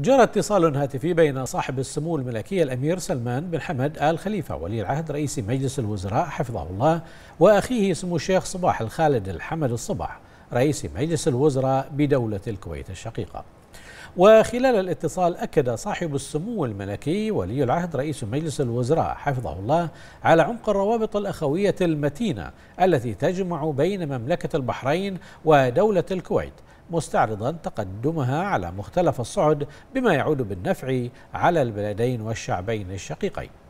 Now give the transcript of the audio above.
جرى اتصال هاتفي بين صاحب السمو الملكي الأمير سلمان بن حمد آل خليفة ولي العهد رئيس مجلس الوزراء حفظه الله وأخيه سمو الشيخ صباح الخالد الحمد الصباح رئيس مجلس الوزراء بدولة الكويت الشقيقة وخلال الاتصال أكد صاحب السمو الملكي ولي العهد رئيس مجلس الوزراء حفظه الله على عمق الروابط الأخوية المتينة التي تجمع بين مملكة البحرين ودولة الكويت مستعرضا تقدمها على مختلف الصعد بما يعود بالنفع على البلدين والشعبين الشقيقين